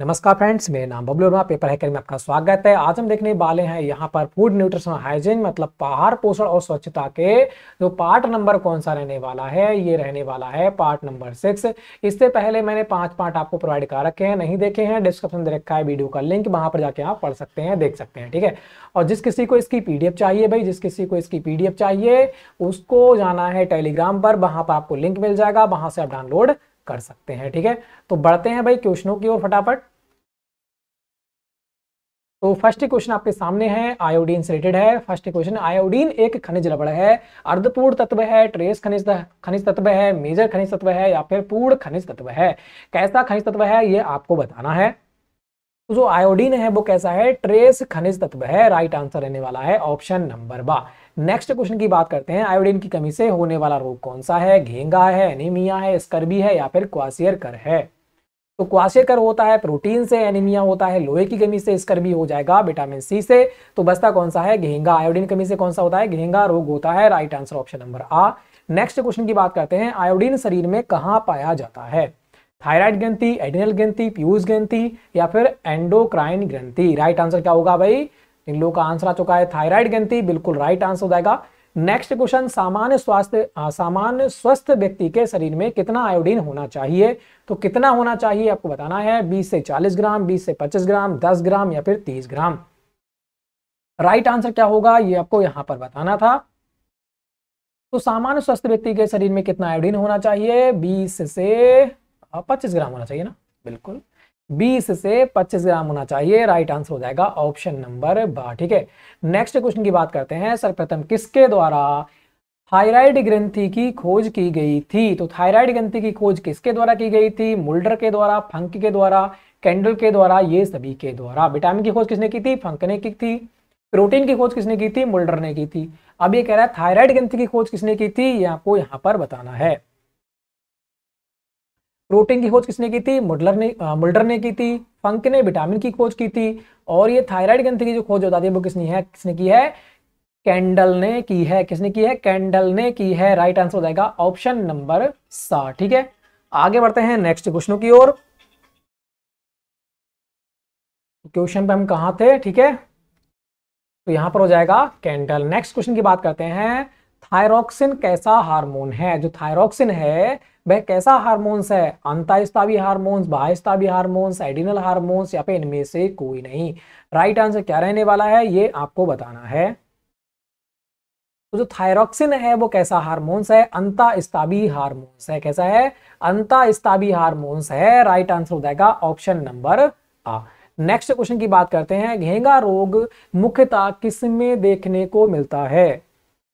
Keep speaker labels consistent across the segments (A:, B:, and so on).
A: नमस्कार फ्रेंड्स मेरा नाम बबलू वर्मा पेपर हैकर में आपका स्वागत है आज हम देखने वाले हैं यहाँ पर फूड न्यूट्रिशन हाइजीन मतलब पहाड़ पोषण और स्वच्छता के जो पार्ट नंबर कौन सा रहने वाला है ये रहने वाला है पार्ट नंबर सिक्स इससे पहले मैंने पांच पार्ट आपको प्रोवाइड कर रखे हैं नहीं देखे हैं डिस्क्रिप्शन दे रखा है वीडियो का लिंक वहां पर जाके आप पढ़ सकते हैं देख सकते हैं ठीक है और जिस किसी को इसकी पी चाहिए भाई जिस किसी को इसकी पी चाहिए उसको जाना है टेलीग्राम पर वहां पर आपको लिंक मिल जाएगा वहां से आप डाउनलोड कर सकते हैं ठीक है तो बढ़ते हैं भाई क्वेश्चनों की ओर फटाफट तो फर्स्ट क्वेश्चन आपके सामने है आयोडीन से रिलेटेड है फर्स्ट क्वेश्चन आयोडीन एक खनिज लबड़ है अर्धपूर्ण तत्व है ट्रेस खनिज खनिज तत्व है मेजर खनिज तत्व है या फिर पूर्ण खनिज तत्व है कैसा खनिज तत्व है यह आपको बताना है तो जो आयोडीन है वो कैसा है ट्रेस खनिज तत्व है राइट आंसर रहने वाला है option number B next question की बात करते हैं आयोडीन की कमी से होने वाला रोग कौन सा है घेंगा है एनीमिया है स्कर्बी है या फिर क्वासियर कर है तो क्वासियर कर होता है प्रोटीन से एनीमिया होता है लोहे की कमी से स्कर्बी हो जाएगा विटामिन सी से तो बस्ता कौन सा है घेंगा आयोडीन कमी से कौन सा होता है घेंगा रोग होता है right answer option number A next question की बात करते हैं आयोडीन शरीर में कहाँ पाया जाता है थायराइड ग्रंथि एडिनल ग्रंथि प्यूज ग्रंथि या फिर एंडोक्राइन ग्रंथि राइट आंसर क्या होगा भाई इन लोगों का आंसर आ चुका है थायराइड ग्रंथि बिल्कुल राइट आंसर हो जाएगा नेक्स्ट क्वेश्चन सामान्य स्वास्थ्य सामान्य स्वस्थ व्यक्ति के शरीर में कितना आयोडीन होना चाहिए तो कितना होना चाहिए आपको बताना है 20 से 40 ग्राम 20 से 25 ग्राम 10 ग्राम या फिर 30 ग्राम राइट आंसर क्या होगा ये आपको यहां पर बताना था तो सामान्य स्वस्थ व्यक्ति के शरीर में कितना आयोडीन होना चाहिए बीस से हाँ, पच्चीस ग्राम होना चाहिए ना बिल्कुल बीस से पच्चीस ग्राम होना चाहिए राइट आंसर हो जाएगा ऑप्शन नंबर बा ठीक है नेक्स्ट क्वेश्चन की बात करते हैं सर्वप्रथम किसके द्वारा थायराइड ग्रंथि की खोज की गई थी तो थायराइड ग्रंथि की खोज किसके द्वारा की गई थी मुल्डर के द्वारा फंक के द्वारा कैंडल के द्वारा ये सभी के द्वारा विटामिन की खोज किसने की थी फंक ने की थी प्रोटीन की खोज किसने की थी मुल्डर ने की थी अब ये कह रहा है थायराइड ग्रंथि की खोज किसने की थी ये आपको यहाँ पर बताना है प्रोटीन की खोज किसने की थी मुडलर ने मुल्डर ने की थी फंक ने विटामिन की खोज की थी और ये थायराइड ग्रंथि की जो खोज बताती है वो किसने है किसने की है कैंडल ने की है किसने की है कैंडल ने की है राइट आंसर हो जाएगा ऑप्शन नंबर सात ठीक है आगे बढ़ते हैं नेक्स्ट क्वेश्चनों की ओर क्वेश्चन पे हम कहा थे ठीक है तो यहां पर हो जाएगा कैंडल नेक्स्ट क्वेश्चन की बात करते हैं थायरोक्सिन कैसा हार्मोन है जो थायरोक्सिन है वह कैसा हार्मोन्स है अंतास्तावी हार्मोन्स बाहिस्तावी हार्मोन्स एडिनल हार्मोन्स या फिर इनमें से कोई नहीं राइट आंसर क्या रहने वाला है ये आपको बताना है तो जो थायरोक्सिन है वो कैसा हार्मोन्स है अंतास्तावी हार्मोन्स है कैसा है अंतास्तावी हार्मोन्स है राइट आंसर हो जाएगा option number A next question की बात करते हैं घेंगा रोग मुख्यतः किसमें देखने को मिलता है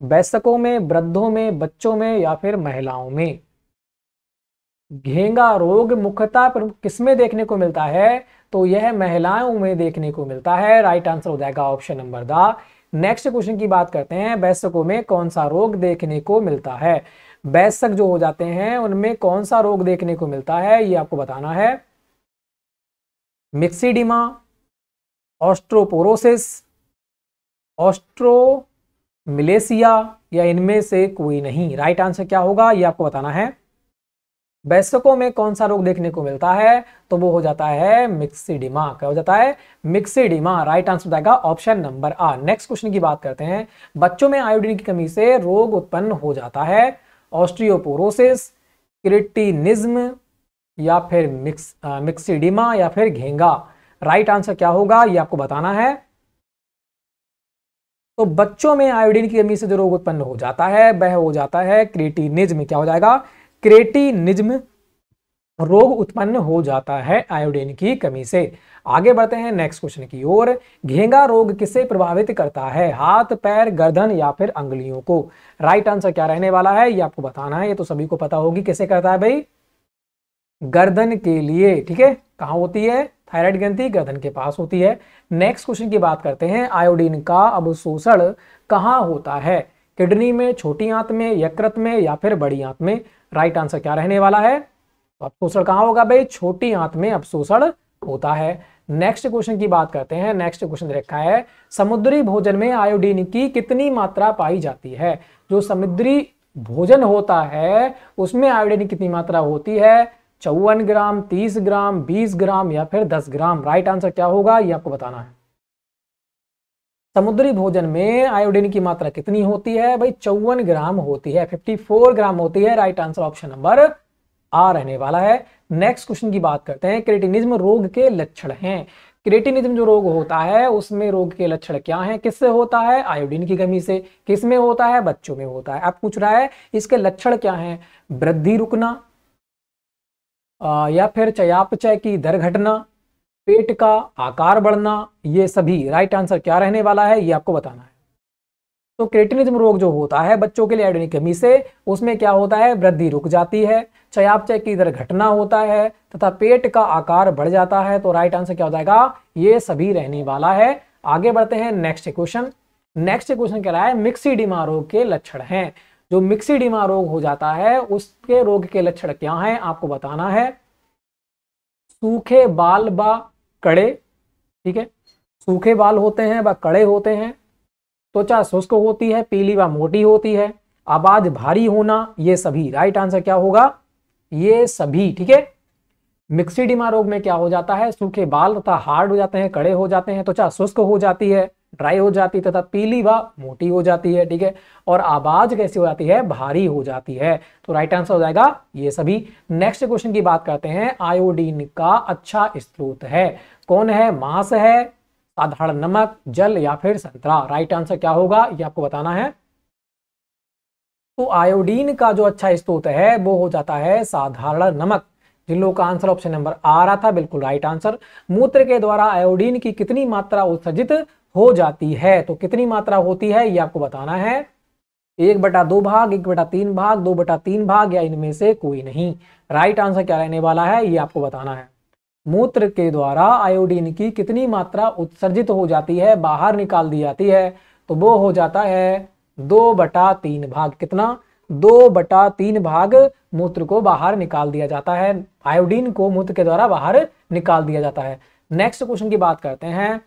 A: वयस्कों में वृद्धों में बच्चों में या फिर महिलाओं में घेंगा रोग मुख्यतः किसमें देखने को मिलता है तो यह महिलाओं में देखने को मिलता है राइट आंसर हो जाएगा option number D next question की बात करते हैं वयस्कों में कौन सा रोग देखने को मिलता है वयस्क जो हो जाते हैं उनमें कौन सा रोग देखने को मिलता है ये आपको बताना है मिक्सीडिमा ऑस्ट्रोपोरोसिस ऑस्ट्रो मलेशिया या इनमें से कोई नहीं राइट आंसर क्या होगा ये आपको बताना है वैसकों में कौन सा रोग देखने को मिलता है तो वो हो जाता है मिक्सीडिमा क्या हो जाता है मिक्सीडिमा राइट आंसर जाएगा option number A next question की बात करते हैं बच्चों में आयोडीन की कमी से रोग उत्पन्न हो जाता है ऑस्ट्रियोपोरोसिस क्रिटिनिज्म या फिर मिक्स मिक्सीडिमा या फिर घेंगा राइट आंसर क्या होगा ये आपको बताना है तो बच्चों में आयोडीन की कमी से जो रोग उत्पन्न हो जाता है वह हो जाता है क्रेटिनिज्म क्या हो जाएगा क्रेटिनिज्म रोग उत्पन्न हो जाता है आयोडीन की कमी से आगे बढ़ते हैं नेक्स्ट क्वेश्चन की ओर घेंगा रोग किसे प्रभावित करता है हाथ पैर गर्दन या फिर अंगुलियों को राइट आंसर क्या रहने वाला है ये आपको बताना है ये तो सभी को पता होगी किसे करता है भाई गर्दन के लिए ठीक है कहा होती है थायराइड ग्रंथि गर्दन के पास होती है नेक्स्ट क्वेश्चन की बात करते हैं आयोडीन का अब शोषण कहाँ होता है किडनी में छोटी आंत में यकृत में या फिर बड़ी आंत में राइट आंसर क्या रहने वाला है तो अवशोषण कहाँ होगा भाई छोटी आंत में अवशोषण होता है नेक्स्ट क्वेश्चन की बात करते हैं नेक्स्ट क्वेश्चन रखा है समुद्री भोजन में आयोडीन की कितनी मात्रा पाई जाती है जो समुद्री भोजन होता है उसमें आयोडीन कितनी मात्रा होती है चौवन ग्राम तीस ग्राम बीस ग्राम या फिर दस ग्राम राइट आंसर क्या होगा ये आपको बताना है समुद्री भोजन में आयोडीन की मात्रा कितनी होती है भाई चौवन ग्राम होती है 54 ग्राम होती है right answer option number A रहने वाला है नेक्स्ट क्वेश्चन की बात करते हैं क्रेटिनिज्म रोग के लक्षण हैं क्रेटिनिज्म जो रोग होता है उसमें रोग के लक्षण क्या हैं किससे होता है आयोडीन की कमी से किस में होता है बच्चों में होता है अब पूछ रहा है इसके लक्षण क्या हैं वृद्धि रुकना या फिर चयापचय की दर घटना पेट का आकार बढ़ना ये सभी राइट आंसर क्या रहने वाला है ये आपको बताना है तो क्रेटिनिज्म रोग जो होता है बच्चों के लिए आयोडीन कमी से उसमें क्या होता है वृद्धि रुक जाती है चयापचय की दर घटना होता है तथा पेट का आकार बढ़ जाता है तो राइट आंसर क्या हो जाएगा ये सभी रहने वाला है आगे बढ़ते हैं नेक्स्ट क्वेश्चन नेक्स्ट क्वेश्चन कह रहा है मिक्सीडिमा रोग के लक्षण हैं जो मिक्सीडिमा रोग हो जाता है उसके रोग के लक्षण क्या हैं आपको बताना है सूखे बाल बा कड़े ठीक है सूखे बाल होते हैं व कड़े होते हैं त्वचा शुष्क होती है पीली व मोटी होती है आवाज भारी होना ये सभी राइट आंसर क्या होगा ये सभी ठीक है मिक्सीडिमा रोग में क्या हो जाता है सूखे बाल तथा हार्ड हो जाते हैं कड़े हो जाते हैं त्वचा शुष्क हो जाती है ड्राई हो जाती तथा पीली व मोटी हो जाती है ठीक है और आवाज कैसी हो जाती है भारी हो जाती है तो राइट आंसर हो जाएगा ये सभी नेक्स्ट क्वेश्चन की बात करते हैं आयोडीन का अच्छा स्त्रोत है कौन है मांस है साधारण नमक जल या फिर संतरा राइट आंसर क्या होगा ये आपको बताना है तो आयोडीन का जो अच्छा स्त्रोत है वो हो जाता है साधारण नमक जिन लोगों का आंसर ऑप्शन नंबर आ रहा था बिल्कुल राइट आंसर मूत्र के द्वारा आयोडीन की कितनी मात्रा उत्सर्जित हो जाती है तो कितनी मात्रा होती है ये आपको बताना है एक बटा दो भाग एक बटा तीन भाग दो बटा तीन भाग या इनमें से कोई नहीं राइट आंसर क्या रहने वाला है ये आपको बताना है मूत्र के द्वारा आयोडीन की कितनी मात्रा उत्सर्जित हो जाती है बाहर निकाल दी जाती है तो वो हो जाता है दो बटा तीन भाग कितना दो बटा तीन भाग मूत्र को बाहर निकाल दिया जाता है आयोडीन को मूत्र के द्वारा बाहर निकाल दिया जाता है नेक्स्ट क्वेश्चन की बात करते हैं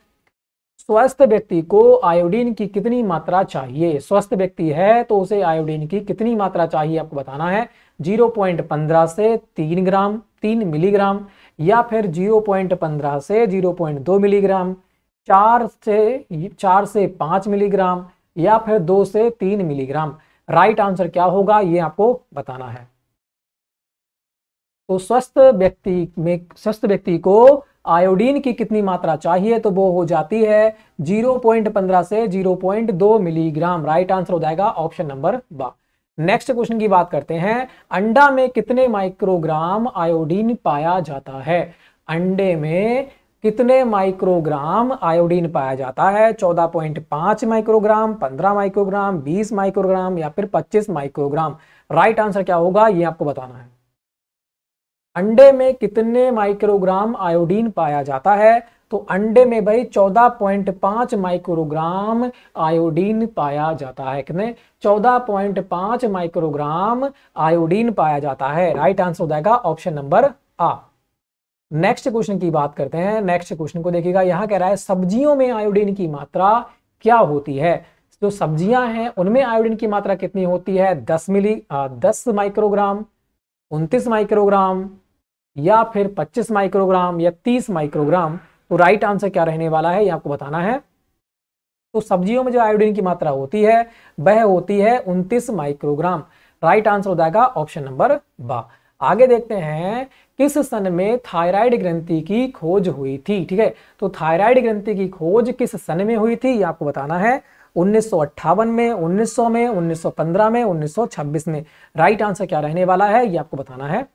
A: स्वस्थ व्यक्ति को आयोडीन की कितनी मात्रा चाहिए स्वस्थ व्यक्ति है तो उसे आयोडीन की कितनी मात्रा चाहिए आपको बताना है 0.15 से 3 ग्राम 3 मिलीग्राम या फिर 0.15 से 0.2 मिलीग्राम चार से चार से पांच मिलीग्राम या फिर दो से तीन मिलीग्राम राइट आंसर क्या होगा ये आपको बताना है तो स्वस्थ व्यक्ति में स्वस्थ व्यक्ति को आयोडीन की कितनी मात्रा चाहिए तो वो हो जाती है 0.15 से 0.2 मिलीग्राम राइट आंसर हो जाएगा option number B next question की बात करते हैं अंडा में कितने माइक्रोग्राम आयोडीन पाया जाता है अंडे में कितने माइक्रोग्राम आयोडीन पाया जाता है 14.5 माइक्रोग्राम 15 माइक्रोग्राम 20 माइक्रोग्राम या फिर 25 माइक्रोग्राम राइट आंसर क्या होगा ये आपको बताना है अंडे में कितने माइक्रोग्राम आयोडीन पाया जाता है तो अंडे में भाई 14.5 माइक्रोग्राम आयोडीन पाया जाता है कितने 14.5 माइक्रोग्राम आयोडीन पाया जाता है राइट आंसर हो जाएगा option number A next question की बात करते हैं नेक्स्ट क्वेश्चन को देखिएगा यहां कह रहा है सब्जियों में आयोडीन की मात्रा क्या होती है जो सब्जियां हैं उनमें आयोडीन की मात्रा कितनी होती है दस मिली दस माइक्रोग्राम उनतीस माइक्रोग्राम या फिर 25 माइक्रोग्राम या 30 माइक्रोग्राम तो राइट आंसर क्या रहने वाला है ये आपको बताना है तो सब्जियों में जो आयोडीन की मात्रा होती है वह होती है उनतीस माइक्रोग्राम राइट आंसर हो जाएगा ऑप्शन नंबर बा आगे देखते हैं किस सन में थायराइड ग्रंथि की खोज हुई थी ठीक है तो थायराइड ग्रंथि की खोज किस सन में हुई थी ये आपको बताना है उन्नीस में 1900 में 1915 में 1926 में राइट आंसर क्या रहने वाला है ये आपको बताना है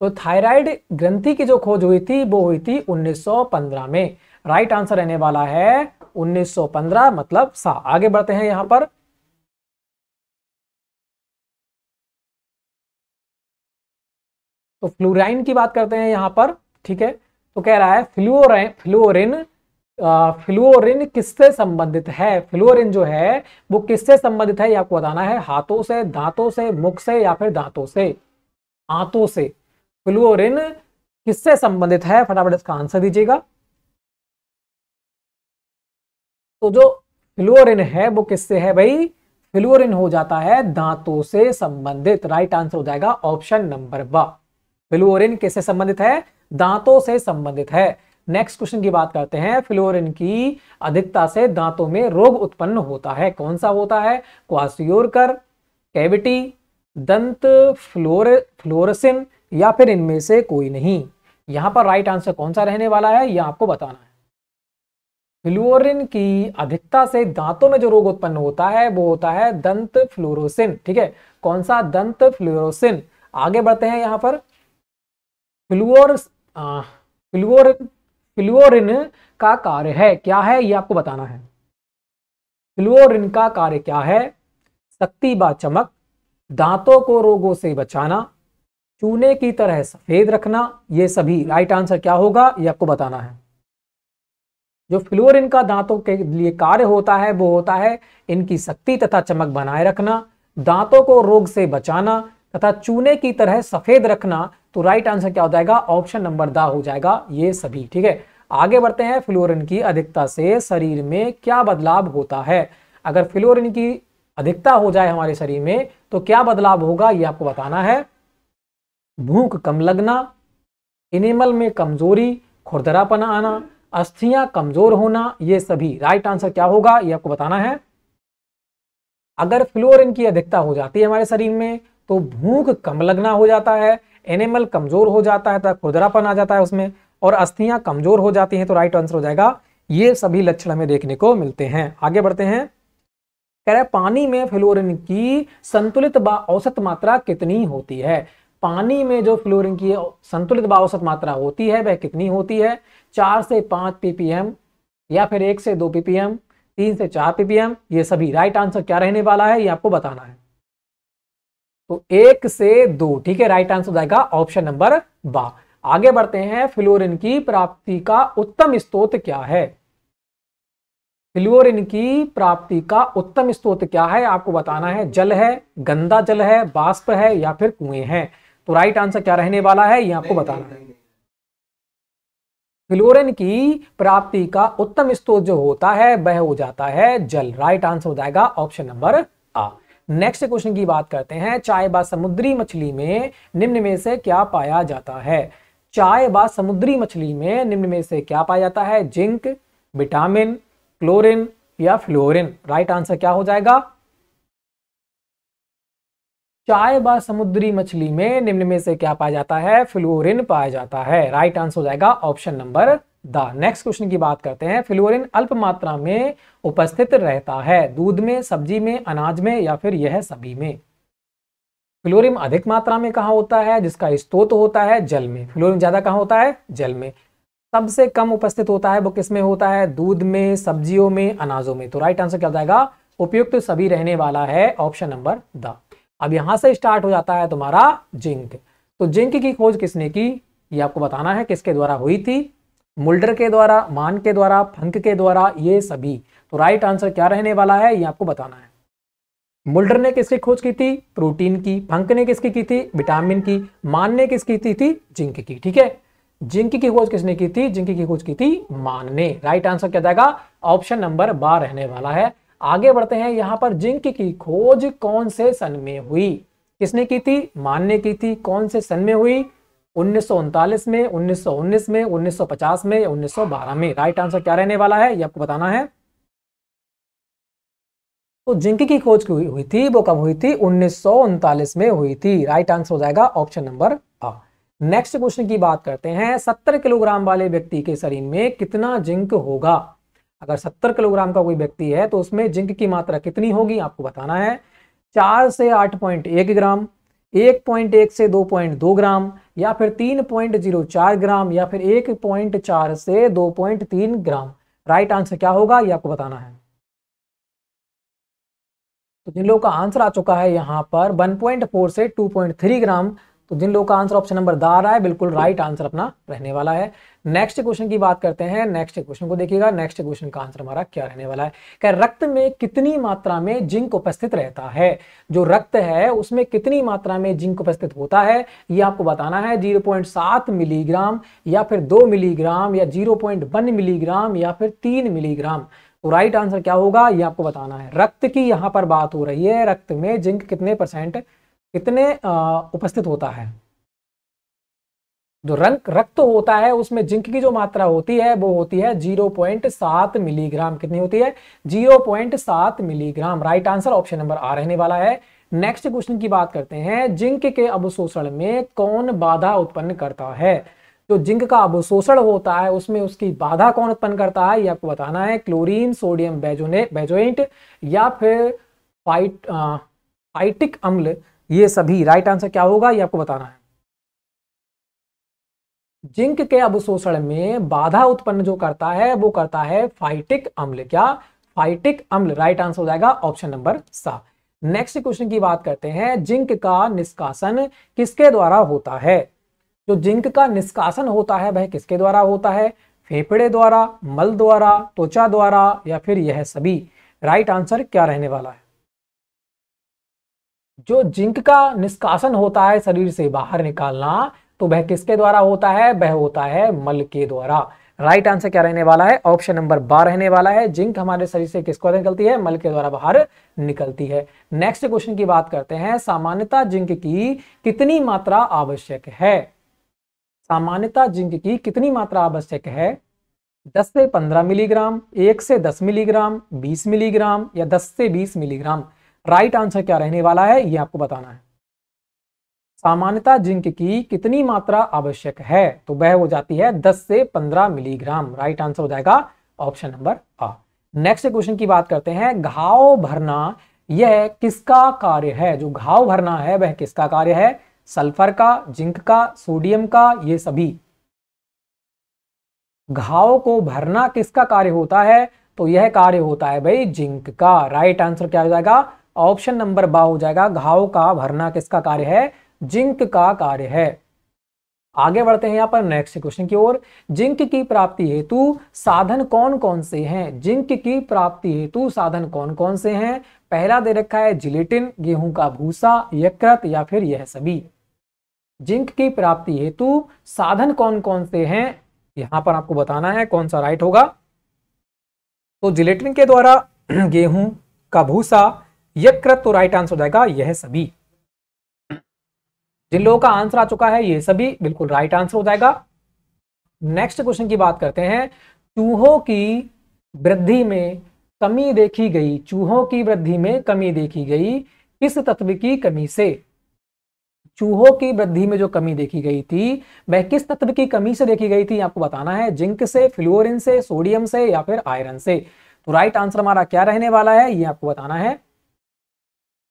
A: तो थायराइड ग्रंथि की जो खोज हुई थी वो हुई थी 1915 में राइट आंसर रहने वाला है 1915 मतलब सा आगे बढ़ते हैं यहां पर तो फ्लोराइन की बात करते हैं यहां पर ठीक है तो कह रहा है फ्लोराइन फ्लोरिन फ्लोरिन किससे संबंधित है फ्लोरिन जो है वो किससे संबंधित है ये आपको बताना है हाथों से दांतों से मुख से या फिर दांतों से आंतों से फ्लोरिन किससे संबंधित है फटाफट इसका आंसर दीजिएगा तो जो फ्लोरिन है वो किससे है भाई फ्लोरिन हो जाता है दांतों से संबंधित राइट आंसर हो जाएगा ऑप्शन नंबर व फ्लोरिन किससे संबंधित है दांतों से संबंधित है नेक्स्ट क्वेश्चन की बात करते हैं फ्लोरिन की अधिकता से दांतों में रोग उत्पन्न होता है कौन सा होता है क्वासियोरकर कैविटी दंत फ्लोर फ्लोरसिन या फिर इनमें से कोई नहीं यहां पर राइट आंसर कौन सा रहने वाला है यह आपको बताना है फ्लोरिन की अधिकता से दांतों में जो रोग उत्पन्न होता है वो होता है दंत फ्लोरोसिन ठीक है कौन सा दंत फ्लोरोसिन आगे बढ़ते हैं यहां पर फ्लूर फ्लोरिन फ्लोरिन का कार्य है क्या है यह आपको बताना है फ्लोरिन का कार्य क्या है शक्ति बा चमक दांतों को रोगों से बचाना चूने की तरह सफेद रखना ये सभी राइट आंसर क्या होगा ये आपको बताना है जो फ्लोरिन का दांतों के लिए कार्य होता है वो होता है इनकी शक्ति तथा चमक बनाए रखना दांतों को रोग से बचाना तथा चूने की तरह सफेद रखना तो राइट आंसर क्या हो जाएगा ऑप्शन नंबर दा हो जाएगा ये सभी ठीक है आगे बढ़ते हैं फ्लोरिन की अधिकता से शरीर में क्या बदलाव होता है अगर फ्लोरिन की अधिकता हो जाए हमारे शरीर में तो क्या बदलाव होगा ये आपको बताना है भूख कम लगना इनेमल में कमजोरी खुरदरापन आना अस्थियां कमजोर होना ये सभी राइट आंसर क्या होगा ये आपको बताना है अगर फ्लोरिन की अधिकता हो जाती है हमारे शरीर में तो भूख कम लगना हो जाता है एनिमल कमजोर हो जाता है तो खुदरापन आ जाता है उसमें और अस्थियां कमजोर हो जाती हैं तो राइट आंसर हो जाएगा ये सभी लक्षण हमें देखने को मिलते हैं आगे बढ़ते हैं कह रहे पानी में फ्लोरिन की संतुलित व औसत मात्रा कितनी होती है पानी में जो फ्लोरिन की संतुलित बावसत मात्रा होती है वह कितनी होती है चार से पांच पीपीएम या फिर एक से दो पीपीएम तीन से चार पीपीएम ये सभी राइट आंसर क्या रहने वाला है ये आपको बताना है तो एक से दो ठीक है राइट आंसर जाएगा ऑप्शन नंबर बा आगे बढ़ते हैं फ्लोरिन की प्राप्ति का उत्तम स्त्रोत क्या है फ्लोरिन की प्राप्ति का उत्तम स्त्रोत क्या है आपको बताना है जल है गंदा जल है बाष्प है या फिर कुएं हैं तो राइट आंसर क्या रहने वाला है ये आपको बताना है क्लोरीन की प्राप्ति का उत्तम स्त्रोत जो होता है वह हो जाता है जल राइट आंसर हो जाएगा option number A next question की बात करते हैं चाय बा समुद्री मछली में निम्न में से क्या पाया जाता है चाय बा समुद्री मछली में निम्न में से क्या पाया जाता है जिंक विटामिन क्लोरिन या फ्लोरिन राइट आंसर क्या हो जाएगा चाय व समुद्री मछली में निम्न में से क्या पाया जाता है फ्लोरिन पाया जाता है राइट आंसर हो जाएगा option number D next question की बात करते हैं फ्लोरिन अल्प मात्रा में उपस्थित रहता है दूध में सब्जी में अनाज में या फिर यह सभी में फ्लोरिन अधिक मात्रा में कहा होता है जिसका स्त्रोत होता है जल में फ्लोरिन ज्यादा कहा होता है जल में सबसे कम उपस्थित होता है वो किसमें होता है दूध में सब्जियों में अनाजों में तो राइट आंसर क्या हो जाएगा उपयुक्त सभी रहने वाला है ऑप्शन नंबर द अब यहां से स्टार्ट हो जाता है तुम्हारा जिंक तो जिंक की खोज किसने की ये आपको बताना है किसके द्वारा हुई थी मुल्डर के द्वारा मान के द्वारा फंक के द्वारा ये सभी तो राइट आंसर क्या रहने वाला है ये आपको बताना है मुल्डर ने किसकी खोज की थी प्रोटीन की फंक ने किसकी की थी विटामिन की मान ने किसकी की थी जिंक की ठीक है जिंक की खोज किसने की थी जिंक की खोज की थी मान ने राइट आंसर क्या जाएगा ऑप्शन नंबर बार रहने वाला है आगे बढ़ते हैं यहां पर जिंक की खोज कौन से सन में हुई किसने की थी मान ने की थी कौन से सन में हुई उन्नीस में 1919 में 1950 में 1912 में राइट आंसर क्या रहने वाला है ये आपको बताना है तो जिंक की खोज हुई, हुई थी वो कब हुई थी उन्नीस में हुई थी राइट आंसर हो जाएगा option number A next question की बात करते हैं सत्तर किलोग्राम वाले व्यक्ति के शरीर में कितना जिंक होगा अगर सत्तर किलोग्राम का कोई व्यक्ति है तो उसमें जिंक की मात्रा कितनी होगी आपको बताना है चार से आठ पॉइंट एक ग्राम एक पॉइंट एक से दो पॉइंट दो ग्राम या फिर तीन पॉइंट जीरो चार ग्राम या फिर एक पॉइंट चार से दो पॉइंट तीन ग्राम राइट आंसर क्या होगा ये आपको बताना है तो जिन लोगों का आंसर आ चुका है यहां पर 1.4 से 2.3 ग्राम तो जिन लोगों का आंसर ऑप्शन नंबर द आ रहा है बिल्कुल राइट आंसर अपना रहने वाला है नेक्स्ट क्वेश्चन की बात करते हैं नेक्स्ट क्वेश्चन को देखिएगा नेक्स्ट क्वेश्चन का आंसर हमारा क्या रहने वाला है क्या रक्त में कितनी मात्रा में जिंक उपस्थित रहता है जो रक्त है उसमें कितनी मात्रा में जिंक उपस्थित होता है ये आपको बताना है जीरो मिलीग्राम या फिर दो मिलीग्राम या जीरो मिलीग्राम या फिर तीन मिलीग्राम तो राइट आंसर क्या होगा ये आपको बताना है रक्त की यहां पर बात हो रही है रक्त में जिंक कितने परसेंट कितने उपस्थित होता है जो रंग रक्त तो होता है उसमें जिंक की जो मात्रा होती है वो होती है 0.7 मिलीग्राम कितनी होती है 0.7 milligram right answer option number A रहने वाला है नेक्स्ट क्वेश्चन की बात करते हैं जिंक के अवशोषण में कौन बाधा उत्पन्न करता है जो तो जिंक का अवशोषण होता है उसमें उसकी बाधा कौन उत्पन्न करता है ये आपको बताना है क्लोरीन सोडियम बेजोने बेजोइंट या फिर फाइट फाइटिक अम्ल ये सभी राइट आंसर क्या होगा ये आपको बताना है जिंक के अवशोषण में बाधा उत्पन्न जो करता है वो करता है फाइटिक अम्ल क्या फाइटिक अम्ल राइट आंसर हो जाएगा ऑप्शन नंबर सात नेक्स्ट क्वेश्चन की बात करते हैं जिंक का निष्कासन किसके द्वारा होता है जो जिंक का निष्कासन होता है वह किसके द्वारा होता है फेफड़े द्वारा मल द्वारा त्वचा द्वारा या फिर यह सभी राइट आंसर क्या रहने वाला है जो जिंक का निष्कासन होता है शरीर से बाहर निकालना तो वह किसके द्वारा होता है वह होता है मल के द्वारा राइट आंसर क्या रहने वाला है ऑप्शन नंबर बार रहने वाला है जिंक हमारे शरीर से किसको निकलती है मल के द्वारा बाहर निकलती है नेक्स्ट क्वेश्चन की बात करते हैं सामान्यता जिंक की कितनी मात्रा आवश्यक है सामान्यता जिंक की कितनी मात्रा आवश्यक है 10 से 15 मिलीग्राम 1 से 10 मिलीग्राम 20 मिलीग्राम या 10 से 20 मिलीग्राम राइट आंसर क्या रहने वाला है यह आपको बताना है सामान्यता जिंक की कितनी मात्रा आवश्यक है तो वह हो जाती है 10 से 15 मिलीग्राम राइट आंसर हो जाएगा option number A next question की बात करते हैं घाव भरना यह किसका कार्य है जो घाव भरना है वह किसका कार्य है सल्फर का जिंक का सोडियम का ये सभी घाव को भरना किसका कार्य होता है तो यह कार्य होता है भाई जिंक का राइट आंसर क्या हो जाएगा ऑप्शन नंबर बा हो जाएगा घाव का भरना किसका कार्य है जिंक का कार्य है आगे बढ़ते हैं यहां पर नेक्स्ट क्वेश्चन की ओर जिंक की प्राप्ति हेतु साधन कौन कौन से हैं जिंक की प्राप्ति हेतु साधन कौन कौन से हैं पहला दे रखा है जिलेटिन गेहूं का भूसा यकृत या फिर यह सभी जिंक की प्राप्ति हेतु साधन कौन कौन से हैं यहां पर आपको बताना है कौन सा राइट होगा तो जिलेटिन के द्वारा गेहूं का भूसा यकृत तो राइट आंसर हो जाएगा यह सभी जिन लोगों का आंसर आ चुका है यह सभी बिल्कुल राइट आंसर हो जाएगा नेक्स्ट क्वेश्चन की बात करते हैं चूहों की वृद्धि में कमी देखी गई चूहों की वृद्धि में कमी देखी गई किस तत्व की कमी से चूहों की वृद्धि में जो कमी देखी गई थी वह किस तत्व की कमी से देखी गई थी आपको बताना है जिंक से फ्लोरिन से सोडियम से या फिर आयरन से तो राइट आंसर हमारा क्या रहने वाला है ये आपको बताना है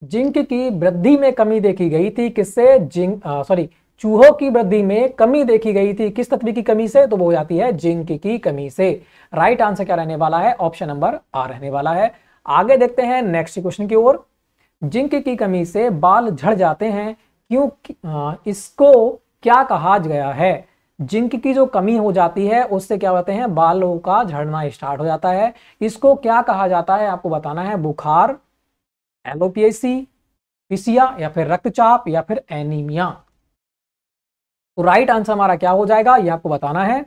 A: जिंक की वृद्धि में कमी देखी गई थी किससे जिंक सॉरी चूहों की वृद्धि में कमी देखी गई थी किस तत्व की कमी से तो वो हो जाती है जिंक की कमी से राइट आंसर क्या रहने वाला है ऑप्शन नंबर आ रहने वाला है आगे देखते हैं नेक्स्ट क्वेश्चन की ओर जिंक की कमी से बाल झड़ जाते हैं क्यों इसको क्या कहा गया है जिंक की जो कमी हो जाती है उससे क्या होते हैं बालों का झड़ना स्टार्ट हो जाता है इसको क्या कहा जाता है आपको बताना है बुखार एलोपीएसी पीसिया या फिर रक्तचाप या फिर एनीमिया तो राइट आंसर हमारा क्या हो जाएगा यह आपको बताना है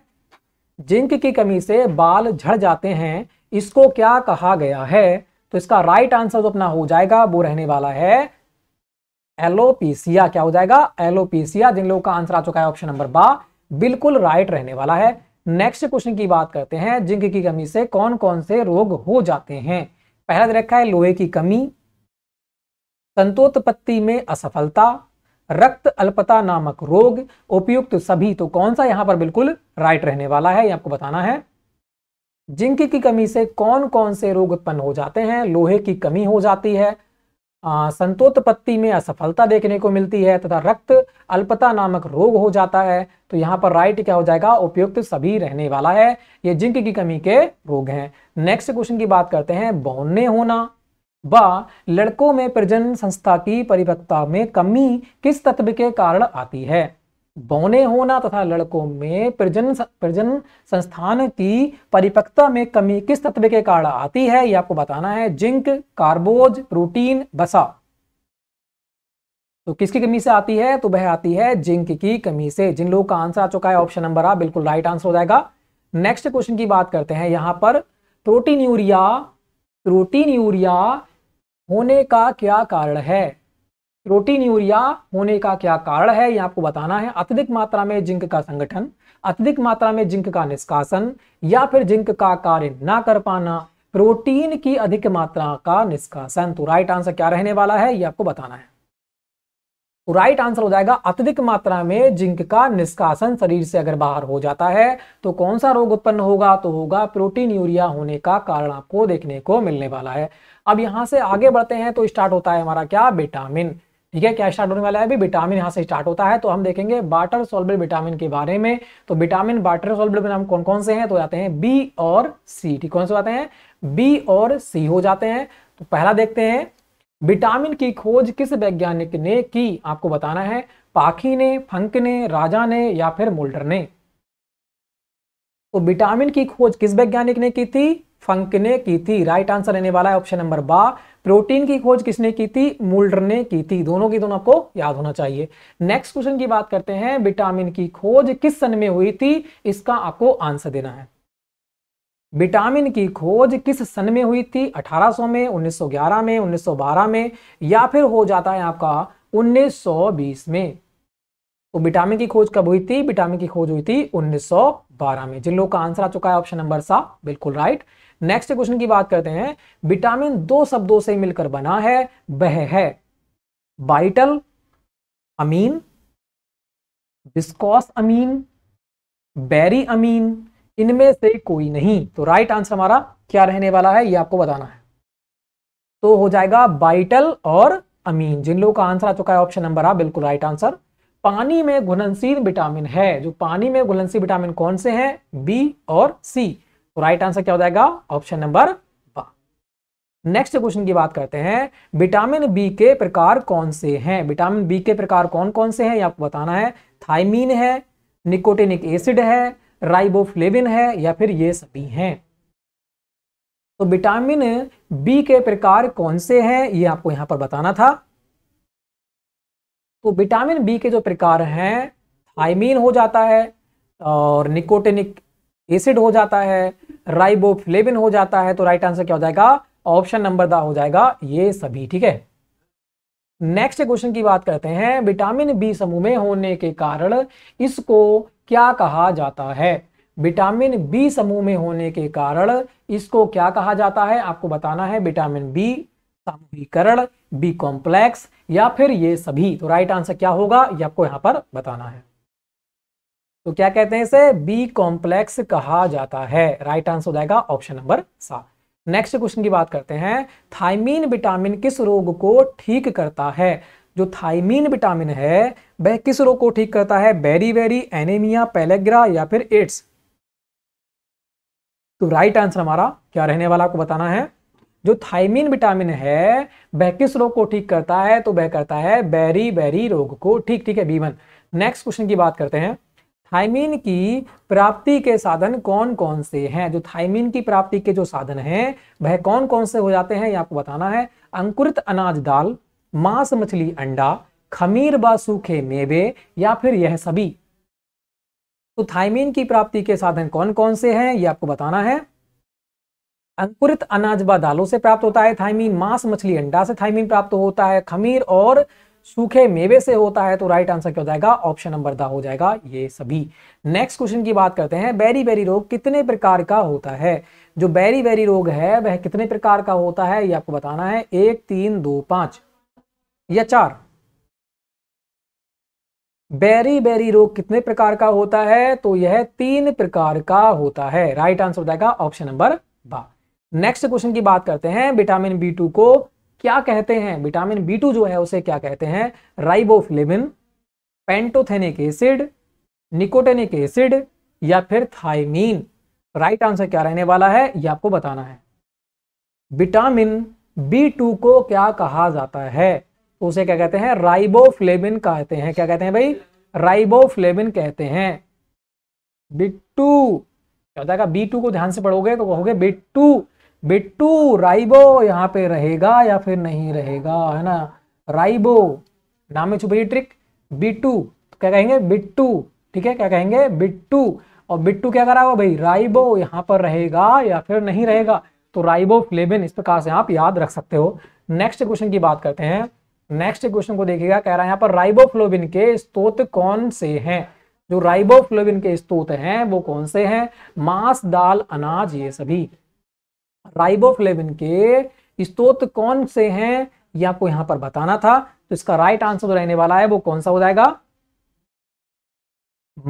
A: जिंक की कमी से बाल झड़ जाते हैं इसको क्या कहा गया है तो इसका राइट आंसर जो अपना हो जाएगा वो रहने वाला है एलोपीसिया क्या हो जाएगा एलोपीसिया जिन लोगों का आंसर आ चुका है ऑप्शन नंबर बा बिल्कुल राइट रहने वाला है नेक्स्ट क्वेश्चन की बात करते हैं जिंक की कमी से कौन कौन से रोग हो जाते हैं पहला दे रखा है लोहे की कमी संतोत्पत्ति में असफलता रक्त अल्पता नामक रोग उपयुक्त सभी तो कौन सा यहां पर बिल्कुल राइट रहने वाला है ये आपको बताना है जिंक की कमी से कौन कौन से रोग उत्पन्न हो जाते हैं लोहे की कमी हो जाती है संतोत्पत्ति में असफलता देखने को मिलती है तथा रक्त अल्पता नामक रोग हो जाता है तो यहां पर राइट क्या हो जाएगा उपयुक्त सभी रहने वाला है ये जिंक की कमी के रोग हैं नेक्स्ट क्वेश्चन की बात करते हैं बौने होना व लड़कों में प्रजन संस्था की परिपक्वता में कमी किस तत्व के कारण आती है बौने होना तथा लड़कों में प्रजन प्रजन संस्थान की परिपक्वता में कमी किस तत्व के कारण आती है यह आपको बताना है जिंक कार्बोज प्रोटीन बसा तो किसकी कमी से आती है तो वह आती है जिंक की कमी से जिन लोगों का आंसर आ चुका है ऑप्शन नंबर आ बिल्कुल राइट आंसर हो जाएगा नेक्स्ट क्वेश्चन की बात करते हैं यहां पर प्रोटीन यूरिया प्रोटीन यूरिया होने का क्या कारण है प्रोटीन यूरिया होने का क्या कारण है यह आपको बताना है अत्यधिक मात्रा में जिंक का संगठन अत्यधिक मात्रा में जिंक का निष्कासन या फिर जिंक का कार्य ना कर पाना प्रोटीन की अधिक मात्रा का निष्कासन तो राइट आंसर क्या रहने वाला है यह आपको बताना है तो राइट आंसर हो जाएगा अत्यधिक मात्रा में जिंक का निष्कासन शरीर से अगर बाहर हो जाता है तो कौन सा रोग उत्पन्न होगा तो होगा प्रोटीन यूरिया होने का कारण आपको देखने को मिलने वाला है अब यहां से आगे बढ़ते हैं तो स्टार्ट होता है हमारा क्या विटामिन ठीक है क्या स्टार्ट होने वाला है अभी विटामिन यहाँ से स्टार्ट होता है तो हम देखेंगे वाटर सॉल्बल विटामिन के बारे में तो विटामिन वाटर सॉल्बल विटामिन कौन कौन से हैं तो आते हैं बी और सी ठीक कौन से आते हैं बी और सी हो जाते हैं तो पहला देखते हैं विटामिन की खोज किस वैज्ञानिक ने की आपको बताना है पाखी ने फंक ने राजा ने या फिर मोल्डर ने तो विटामिन की खोज किस वैज्ञानिक ने की थी फंक ने की थी राइट आंसर रहने वाला है ऑप्शन नंबर बा प्रोटीन की खोज किसने की थी मूल्डर ने की थी दोनों की दोनों आपको याद होना चाहिए नेक्स्ट क्वेश्चन की बात करते हैं विटामिन की खोज किस सन में हुई थी इसका आपको आंसर देना है विटामिन की खोज किस सन में हुई थी 1800 में 1911 में 1912 में या फिर हो जाता है आपका 1920 में तो विटामिन की खोज कब हुई थी विटामिन की खोज हुई थी 1912 में जिन लोगों का आंसर आ चुका है ऑप्शन नंबर सा बिल्कुल राइट नेक्स्ट क्वेश्चन की बात करते हैं विटामिन दो शब्दों से मिलकर बना है वह है बाइटल अमीन विस्कॉस अमीन बेरी अमीन इनमें से कोई नहीं तो राइट आंसर हमारा क्या रहने वाला है ये आपको बताना है तो हो जाएगा बाइटल और अमीन जिन लोगों का आंसर आ चुका है ऑप्शन नंबर आ बिल्कुल राइट आंसर पानी में घुलनशील विटामिन है जो पानी में घुलनशील विटामिन कौन से हैं बी और सी तो राइट आंसर क्या हो जाएगा ऑप्शन नंबर नेक्स्ट क्वेश्चन की बात करते हैं विटामिन बी के प्रकार कौन से हैं विटामिन बी के प्रकार कौन कौन से हैं ये आपको बताना है थाइमीन है निकोटेनिक एसिड है राइबोफ्लेविन है या फिर ये सभी हैं तो विटामिन बी के प्रकार कौन से हैं ये आपको यहां पर बताना था तो विटामिन बी के जो प्रकार हैं थाइमीन हो जाता है और निकोटेनिक एसिड हो जाता है राइबोफ्लेविन हो जाता है तो राइट आंसर क्या हो जाएगा ऑप्शन नंबर द हो जाएगा ये सभी ठीक है नेक्स्ट क्वेश्चन की बात करते हैं विटामिन बी समूह में होने के कारण इसको क्या कहा जाता है विटामिन बी समूह में होने के कारण इसको क्या कहा जाता है आपको बताना है विटामिन बी सामूहीकरण बी कॉम्प्लेक्स या फिर ये सभी तो राइट आंसर क्या होगा ये आपको यहां पर बताना है तो क्या कहते हैं इसे बी कॉम्प्लेक्स कहा जाता है राइट आंसर हो जाएगा ऑप्शन नंबर सात नेक्स्ट क्वेश्चन की बात करते हैं थाइमीन विटामिन किस रोग को ठीक करता है जो थाइमीन विटामिन है वह किस रोग को ठीक करता है बेरी वेरी एनेमिया पेलेग्रा या फिर एड्स तो राइट आंसर हमारा क्या रहने वाला आपको बताना है जो थाइमीन विटामिन है वह किस रोग को ठीक करता है तो वह करता है बेरी बेरी रोग को ठीक ठीक है बीवन नेक्स्ट क्वेश्चन की बात करते हैं थाइमिन की प्राप्ति के साधन कौन कौन से हैं जो थाइमिन की प्राप्ति के जो साधन हैं वह कौन कौन से हो जाते हैं ये आपको बताना है अंकुरित अनाज दाल मांस मछली अंडा खमीर व सूखे मेवे या फिर यह सभी तो थाइमिन की प्राप्ति के साधन कौन कौन से हैं ये आपको बताना है अंकुरित अनाज व दालों से प्राप्त होता है थाइमीन मांस मछली अंडा से थाइमिन प्राप्त होता है खमीर और सूखे मेवे से होता है तो राइट आंसर क्या हो जाएगा ऑप्शन नंबर द हो जाएगा ये सभी नेक्स्ट क्वेश्चन की बात करते हैं बैरी बैरी रोग कितने प्रकार का होता है जो बैरी बैरी रोग है वह कितने प्रकार का होता है ये आपको बताना है एक तीन दो पांच या चार बैरी बेरी रोग कितने प्रकार का होता है तो यह तीन प्रकार का होता है राइट आंसर हो जाएगा option number B next question की बात करते हैं विटामिन बी टू को क्या कहते हैं विटामिन बी टू जो है उसे क्या कहते हैं riboflavin pantothenic acid nicotinic acid या फिर थाइमीन राइट आंसर क्या रहने वाला है यह आपको बताना है विटामिन बी टू को क्या कहा जाता है तो उसे क्या कहते हैं राइबोफ्लेविन कहते हैं क्या कहते हैं भाई राइबोफ्लेविन कहते हैं बिट्टू क्या हो जाएगा बी टू को ध्यान से पढ़ोगे तो कहोगे बिट्टू बिट्टू राइबो यहाँ पे रहेगा या फिर नहीं रहेगा है ना राइबो नाम है छुपी ट्रिक बिट्टू तो क्या कहेंगे बिट्टू ठीक है क्या कहेंगे बिट्टू और बिट्टू क्या कराएगा भाई राइबो यहाँ पर रहेगा या फिर नहीं रहेगा तो राइबो फ्लेबिन इस प्रकार से आप याद रख सकते हो नेक्स्ट क्वेश्चन की बात करते हैं नेक्स्ट क्वेश्चन को देखिएगा कह रहा है यहाँ पर राइबोफ्लोबिन के स्त्रोत कौन से हैं जो राइबोफ्लोबिन के स्त्रोत हैं वो कौन से हैं मांस दाल अनाज ये सभी राइबोफ्लेविन के स्त्रोत कौन से हैं ये आपको यहां पर बताना था तो इसका राइट आंसर जो रहने वाला है वो कौन सा हो जाएगा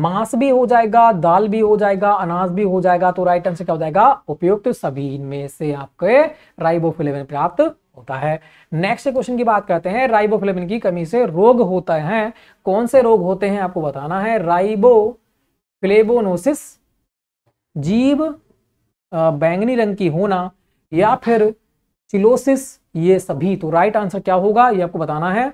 A: मांस भी हो जाएगा दाल भी हो जाएगा अनाज भी हो जाएगा तो राइट आंसर क्या हो जाएगा उपयुक्त तो सभी इनमें से आपके राइबोफ्लेविन प्राप्त होता है नेक्स्ट क्वेश्चन की बात करते हैं राइबोफ्लेविन की कमी से रोग होता है कौन से रोग होते हैं आपको बताना है राइबो फ्लेबोनोसिस जीव बैंगनी रंग की होना या फिर चिलोसिस ये सभी तो राइट आंसर क्या होगा ये आपको बताना है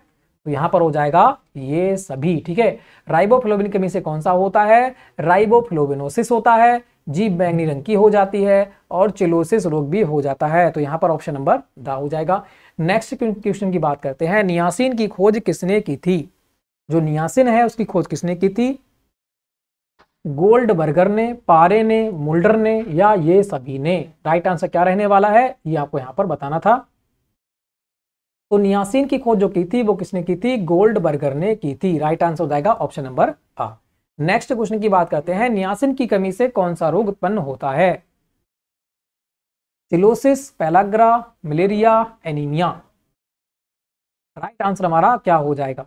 A: तो यहां पर हो जाएगा ये सभी ठीक है राइबोफ्लोबिन कमी से कौन सा होता है राइबोफ्लोबिनोसिस होता है जी बैंगनी रंग की हो जाती है और चिलोसिस रोग भी हो जाता है तो यहां पर ऑप्शन नंबर दा हो जाएगा नेक्स्ट क्वेश्चन की बात करते हैं नियासिन की खोज किसने की थी जो नियासिन है उसकी खोज किसने की थी गोल्ड बर्गर ने पारे ने मुल्डर ने या ये सभी ने राइट आंसर क्या रहने वाला है ये आपको यहां पर बताना था तो नियासिन की खोज जो की थी वो किसने की थी गोल्ड बर्गर ने की थी राइट आंसर हो जाएगा option number A next question की बात करते हैं नियासिन की कमी से कौन सा रोग उत्पन्न होता है silicosis pellagra malaria anaemia right answer हमारा क्या हो जाएगा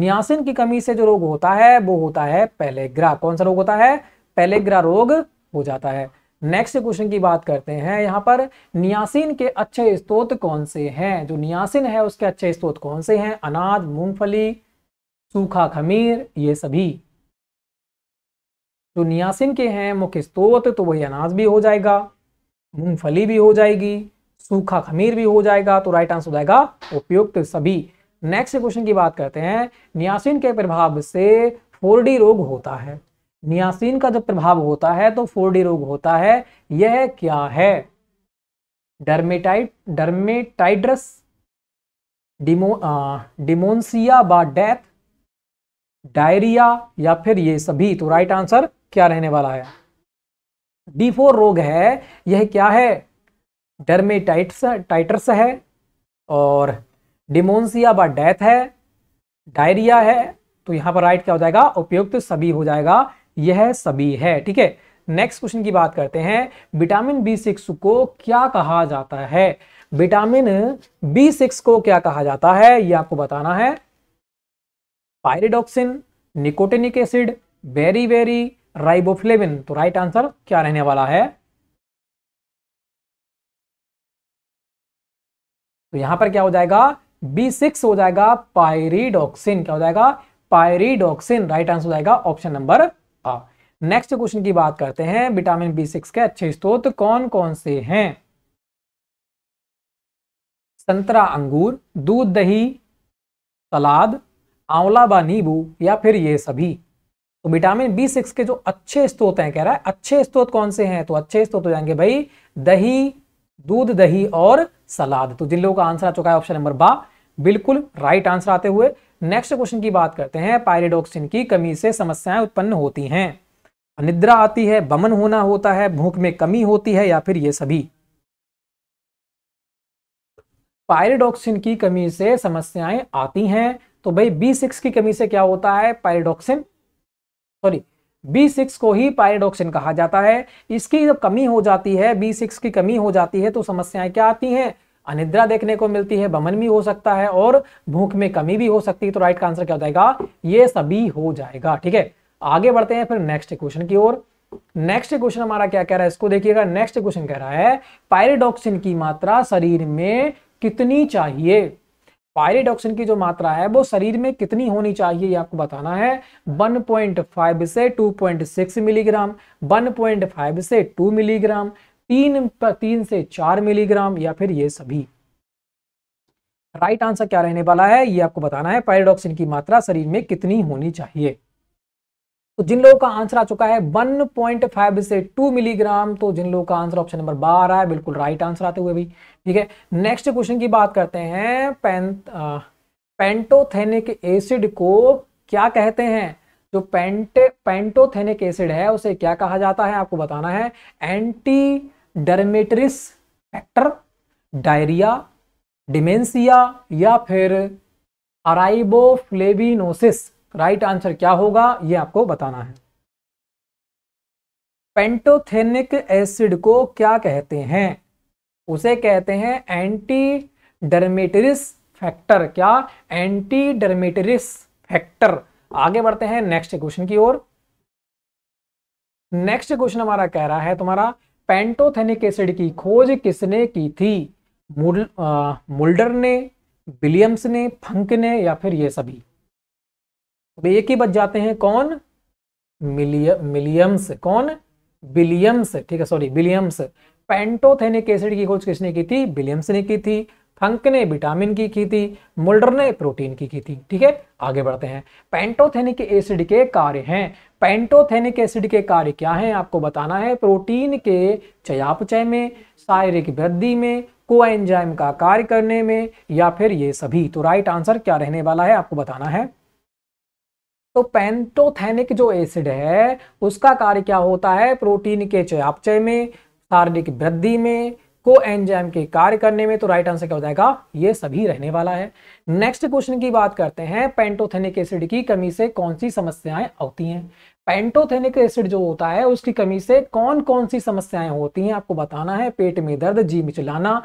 A: नियासिन की कमी से जो रोग होता है वो होता है पेलेग्रा कौन सा रोग होता है पेलेग्रा रोग हो जाता है नेक्स्ट क्वेश्चन की बात करते हैं यहाँ पर नियासिन के अच्छे स्त्रोत कौन से हैं जो नियासिन है उसके अच्छे स्त्रोत कौन से हैं अनाज मूंगफली सूखा खमीर ये सभी जो नियासिन के हैं मुख्य स्त्रोत तो वही अनाज भी हो जाएगा मूंगफली भी हो जाएगी सूखा खमीर भी हो जाएगा तो राइट आंसर हो जाएगा उपयुक्त सभी नेक्स्ट क्वेश्चन की बात करते हैं नियासिन के प्रभाव से फोर रोग होता है नियासिन का जब प्रभाव होता है तो फोर रोग होता है यह क्या है डर्मेटाइड डर्मेटाइड्रस डिमो डिमोन्सिया बा डेथ डायरिया या फिर ये सभी तो राइट आंसर क्या रहने वाला है डी फोर रोग है यह क्या है डर्मेटाइट्स टाइटर्स है और डिमोन्सिया बा डेथ है डायरिया है तो यहां पर राइट क्या हो जाएगा उपयुक्त सभी हो जाएगा यह सभी है ठीक है नेक्स्ट क्वेश्चन की बात करते हैं विटामिन बी सिक्स को क्या कहा जाता है विटामिन बी सिक्स को क्या कहा जाता है यह आपको बताना है pyridoxine nicotinic acid beriberi riboflavin तो राइट आंसर क्या रहने वाला है तो यहां पर क्या हो जाएगा बी सिक्स हो जाएगा पायरीडॉक्सिन क्या हो जाएगा पायरीडॉक्सिन राइट आंसर हो जाएगा option number A next question की बात करते हैं विटामिन बी सिक्स के अच्छे स्त्रोत कौन कौन से हैं संतरा अंगूर दूध दही सलाद आंवला व नींबू या फिर ये सभी तो विटामिन बी सिक्स के जो अच्छे स्त्रोत हैं कह रहा है अच्छे स्त्रोत कौन से हैं तो अच्छे स्त्रोत हो जाएंगे भाई दही दूध दही और सलाद तो जिन लोगों का आंसर आ चुका है ऑप्शन नंबर बा बिल्कुल राइट आंसर आते हुए नेक्स्ट क्वेश्चन की बात करते हैं पायरेडोक्सिन की कमी से समस्याएं उत्पन्न होती हैं निद्रा आती है बमन होना होता है भूख में कमी होती है या फिर ये सभी पायरेडोक्सिन की कमी से समस्याएं आती हैं तो भाई बी सिक्स की कमी से क्या होता है पायरेडोक्सिन सॉरी बी सिक्स को ही पायरेडोक्सिन कहा जाता है इसकी जब कमी हो जाती है बी सिक्स की कमी हो जाती है तो समस्याएं क्या आती हैं अनिद्रा देखने को मिलती है बमन भी हो सकता है और भूख में कमी भी हो सकती है तो राइट का आंसर क्या हो जाएगा ये सभी हो जाएगा ठीक है आगे बढ़ते हैं फिर नेक्स्ट क्वेश्चन की ओर नेक्स्ट क्वेश्चन हमारा क्या कह रहा है इसको देखिएगा नेक्स्ट क्वेश्चन कह रहा है पायरेडॉक्सिन की मात्रा शरीर में कितनी चाहिए पायरेडॉक्सिन की जो मात्रा है वो शरीर में कितनी होनी चाहिए ये आपको बताना है 1.5 से 2.6 मिलीग्राम 1.5 से 2 मिलीग्राम तीन तीन से चार मिलीग्राम या फिर ये सभी राइट आंसर क्या रहने वाला है ये आपको बताना है पायरोडॉक्सिन की मात्रा शरीर में कितनी होनी चाहिए तो जिन लोगों का आंसर आ चुका है 1.5 से 2 मिलीग्राम तो जिन लोगों का आंसर ऑप्शन नंबर बारह है बिल्कुल राइट आंसर आते हुए भी ठीक है नेक्स्ट क्वेश्चन की बात करते हैं पें, पेंटोथेनिक एसिड को क्या कहते हैं जो पेंट पेंटोथेनिक एसिड है उसे क्या कहा जाता है आपको बताना है anti dermatitis factor diarrhoea dementia या फिर अराइबोफ्लेविनोसिस राइट आंसर क्या होगा ये आपको बताना है पेंटोथेनिक एसिड को क्या कहते हैं उसे कहते हैं एंटी डरमेटरिस फैक्टर क्या एंटी डरमेटरिस फैक्टर आगे बढ़ते हैं नेक्स्ट क्वेश्चन की ओर नेक्स्ट क्वेश्चन हमारा कह रहा है तुम्हारा पेंटोथेनिक एसिड की खोज किसने की थी मुल, आ, मुल्डर ने विलियम्स ने फंक ने या फिर ये सभी अब तो एक ही बच जाते हैं कौन मिलियम्स कौन विलियम्स ठीक है सॉरी विलियम्स पेंटोथेनिक एसिड की खोज किसने की थी विलियम्स ने की थी हंक ने विटामिन की की थी मुल्डर ने प्रोटीन की की थी ठीक है आगे बढ़ते हैं पेंटोथेनिक एसिड के कार्य हैं पेंटोथेनिक एसिड के कार्य क्या हैं आपको बताना है प्रोटीन के चयापचय में शारीरिक वृद्धि में कोएंजाइम का कार्य करने में या फिर ये सभी तो राइट आंसर क्या रहने वाला है आपको बताना है तो पेंटोथेनिक जो एसिड है उसका कार्य क्या होता है प्रोटीन के चयापचय में शारीरिक वृद्धि में को एंजाइम के कार्य करने में तो राइट आंसर क्या हो जाएगा ये सभी रहने वाला है नेक्स्ट क्वेश्चन की बात करते हैं पेंटोथेनिक एसिड की कमी से कौन सी समस्याएं होती हैं पेंटोथेनिक एसिड जो होता है उसकी कमी से कौन कौन सी समस्याएं होती हैं आपको बताना है पेट में दर्द जी मिचलाना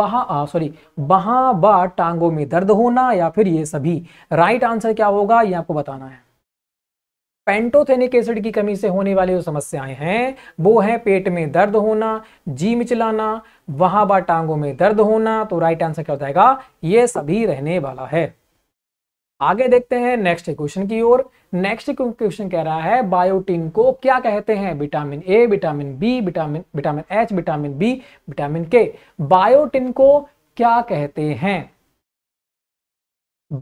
A: बहा सॉरी बहा बा टांगों में दर्द होना या फिर ये सभी राइट आंसर क्या होगा ये आपको बताना है पेंटोथेनिक एसिड की कमी से होने वाली जो समस्याएं हैं वो है पेट में दर्द होना जी मिचलाना वहां बार टांगों में दर्द होना तो राइट आंसर क्या हो जाएगा ये सभी रहने वाला है आगे देखते हैं नेक्स्ट क्वेश्चन की ओर नेक्स्ट क्वेश्चन कह रहा है बायोटिन को क्या कहते हैं vitamin A vitamin B vitamin vitamin H vitamin B vitamin K biotin को क्या कहते हैं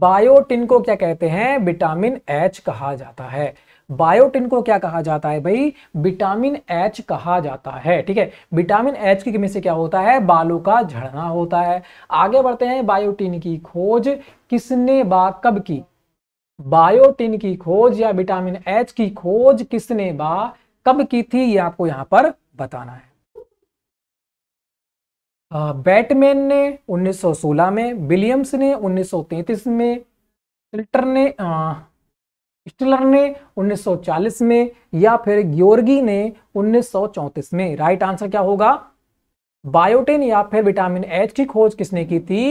A: बायोटिन को क्या कहते हैं विटामिन एच कहा जाता है बायोटिन को क्या कहा जाता है भाई विटामिन एच कहा जाता है ठीक है विटामिन एच की कमी से क्या होता है बालों का झड़ना होता है आगे बढ़ते हैं बायोटिन की खोज किसने बा कब की बायोटिन की खोज या विटामिन एच की खोज किसने बा कब की थी ये आपको यहां पर बताना है बैटमैन ने 1916 में विलियम्स ने 1933 में फिल्टर ने आ, स्टिलर ने 1940 में या फिर ग्योर्गी ने 1934 में राइट आंसर क्या होगा बायोटिन या फिर विटामिन एच की खोज किसने की थी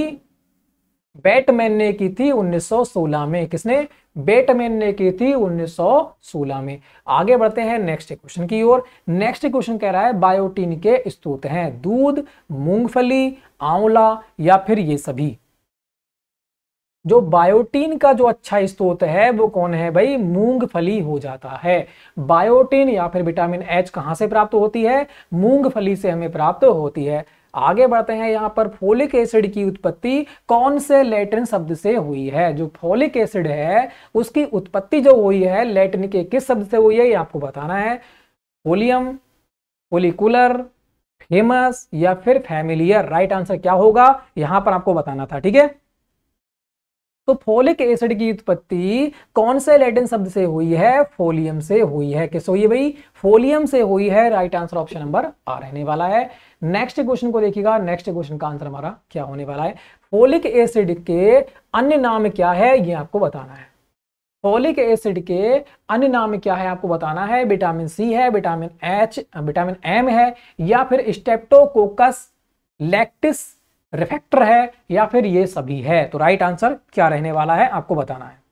A: बैटमैन ने की थी 1916 में किसने बैटमैन ने की थी 1916 में आगे बढ़ते हैं नेक्स्ट क्वेश्चन की ओर नेक्स्ट क्वेश्चन कह रहा है बायोटिन के स्त्रोत हैं दूध मूंगफली आंवला या फिर ये सभी जो बायोटीन का जो अच्छा स्त्रोत है वो कौन है भाई मूंगफली हो जाता है बायोटीन या फिर विटामिन एच कहाँ से प्राप्त होती है मूंगफली से हमें प्राप्त होती है आगे बढ़ते हैं यहाँ पर फोलिक एसिड की उत्पत्ति कौन से लेटिन शब्द से हुई है जो फोलिक एसिड है उसकी उत्पत्ति जो हुई है लेटिन के किस शब्द से हुई है ये आपको बताना है फोलियम फोलिकुलर फेमस या फिर फैमिलियर राइट आंसर क्या होगा यहां पर आपको बताना था ठीक है तो फोलिक एसिड की उत्पत्ति कौन से लेटिन शब्द से हुई है फोलियम से हुई है किस हुई भाई फोलियम से हुई है right answer option number A रहने वाला है नेक्स्ट क्वेश्चन को देखिएगा नेक्स्ट क्वेश्चन का आंसर हमारा क्या होने वाला है फोलिक एसिड के अन्य नाम क्या है ये आपको बताना है फोलिक एसिड के अन्य नाम क्या है आपको बताना है विटामिन सी है विटामिन एच विटामिन एम है या फिर स्टेप्टोकोकस लैक्टिस रिफेक्टर है या फिर ये सभी है तो राइट आंसर क्या रहने वाला है आपको बताना है